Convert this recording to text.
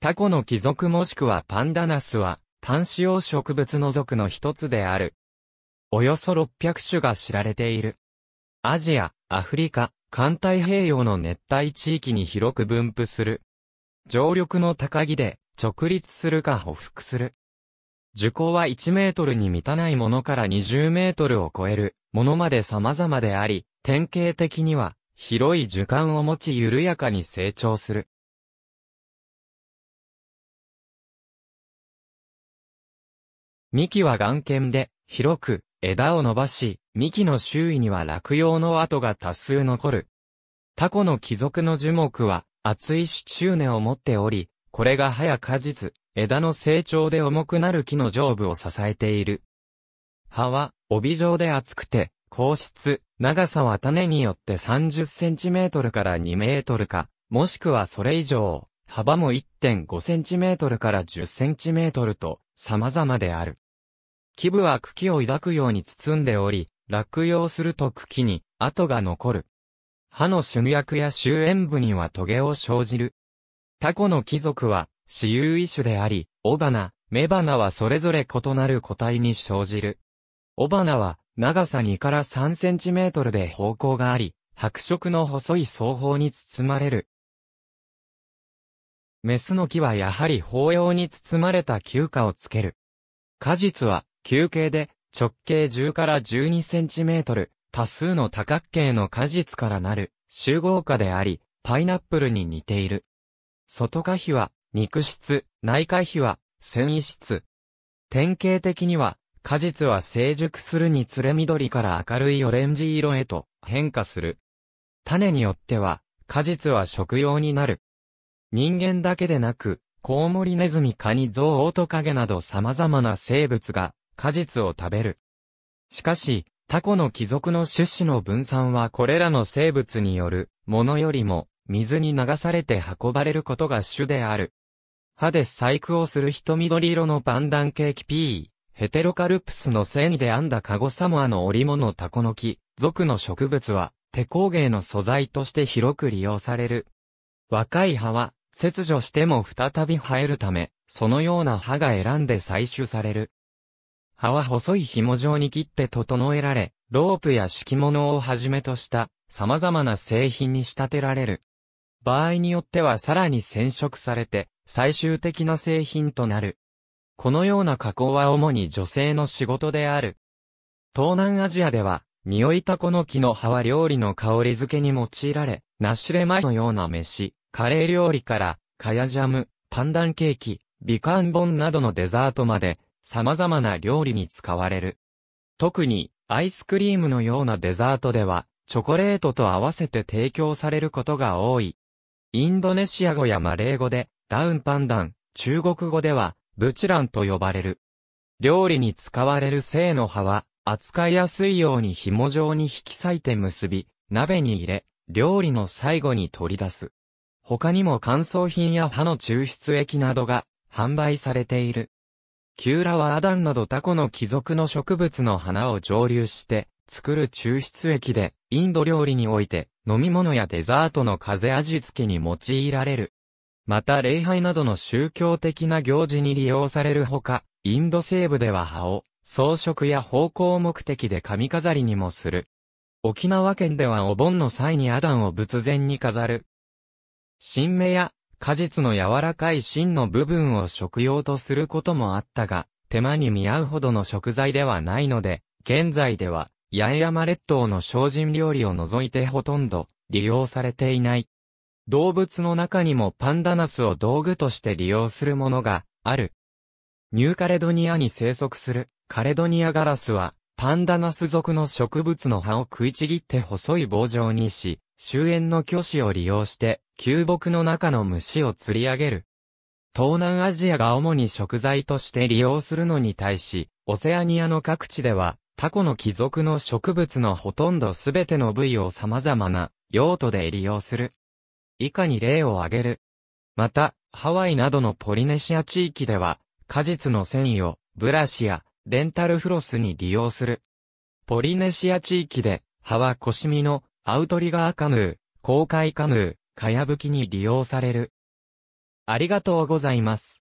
タコの貴族もしくはパンダナスは、単子葉植物の属の一つである。およそ600種が知られている。アジア、アフリカ、環太平洋の熱帯地域に広く分布する。常緑の高木で直立するか匍匐する。樹高は1メートルに満たないものから20メートルを超えるものまで様々であり、典型的には広い樹幹を持ち緩やかに成長する。幹は眼剣で、広く、枝を伸ばし、幹の周囲には落葉の跡が多数残る。タコの貴族の樹木は、厚い支柱根を持っており、これが葉や果実、枝の成長で重くなる木の上部を支えている。葉は、帯状で厚くて、硬質、長さは種によって30センチメートルから2メートルか、もしくはそれ以上、幅も 1.5cm から 10cm と様々である。基部は茎を抱くように包んでおり、落葉すると茎に跡が残る。歯の春薬や終焉部にはトゲを生じる。タコの貴族は、私有異種であり、尾花、雌花はそれぞれ異なる個体に生じる。尾花は、長さ2から3センチメートルで方向があり、白色の細い双方に包まれる。メスの木はやはり包要に包まれた休暇をつける。果実は、休憩で、直径10から12センチメートル、多数の多角形の果実からなる、集合果であり、パイナップルに似ている。外果皮は、肉質、内果皮は、繊維質。典型的には、果実は成熟するにつれ緑から明るいオレンジ色へと変化する。種によっては、果実は食用になる。人間だけでなく、コウモリネズミカニゾウオオトカゲなど様々な生物が果実を食べる。しかし、タコの貴族の種子の分散はこれらの生物によるものよりも水に流されて運ばれることが主である。歯で細工をする人緑色のパンダンケーキ P、ヘテロカルプスの繊維で編んだカゴサモアの織物タコの木、属の植物は手工芸の素材として広く利用される。若い葉は切除しても再び生えるため、そのような歯が選んで採取される。葉は細い紐状に切って整えられ、ロープや敷物をはじめとした様々な製品に仕立てられる。場合によってはさらに染色されて最終的な製品となる。このような加工は主に女性の仕事である。東南アジアでは、匂いタコの木の葉は料理の香り付けに用いられ、ナッシュレマのような飯、カレー料理から、カヤジャム、パンダンケーキ、ビカンボンなどのデザートまで、様々な料理に使われる。特に、アイスクリームのようなデザートでは、チョコレートと合わせて提供されることが多い。インドネシア語やマレー語で、ダウンパンダン、中国語では、ブチランと呼ばれる。料理に使われる性の葉は、扱いやすいように紐状に引き裂いて結び、鍋に入れ、料理の最後に取り出す。他にも乾燥品や歯の抽出液などが販売されている。キューラはアダンなどタコの貴族の植物の花を蒸留して作る抽出液でインド料理において飲み物やデザートの風味付けに用いられる。また礼拝などの宗教的な行事に利用されるほか、インド西部では葉を装飾や方向目的で髪飾りにもする。沖縄県ではお盆の際にアダンを仏前に飾る新芽や果実の柔らかい芯の部分を食用とすることもあったが、手間に見合うほどの食材ではないので、現在では、八重山列島の精進料理を除いてほとんど利用されていない。動物の中にもパンダナスを道具として利用するものがある。ニューカレドニアに生息するカレドニアガラスは、パンダナス属の植物の葉を食いちぎって細い棒状にし、周辺の巨子を利用して旧木の中の虫を釣り上げる。東南アジアが主に食材として利用するのに対し、オセアニアの各地では、タコの貴族の植物のほとんどすべての部位を様々な用途で利用する。以下に例を挙げる。また、ハワイなどのポリネシア地域では、果実の繊維をブラシやデンタルフロスに利用する。ポリネシア地域で、葉は腰身のアウトリガーカヌー、公開カヌー、かやぶきに利用される。ありがとうございます。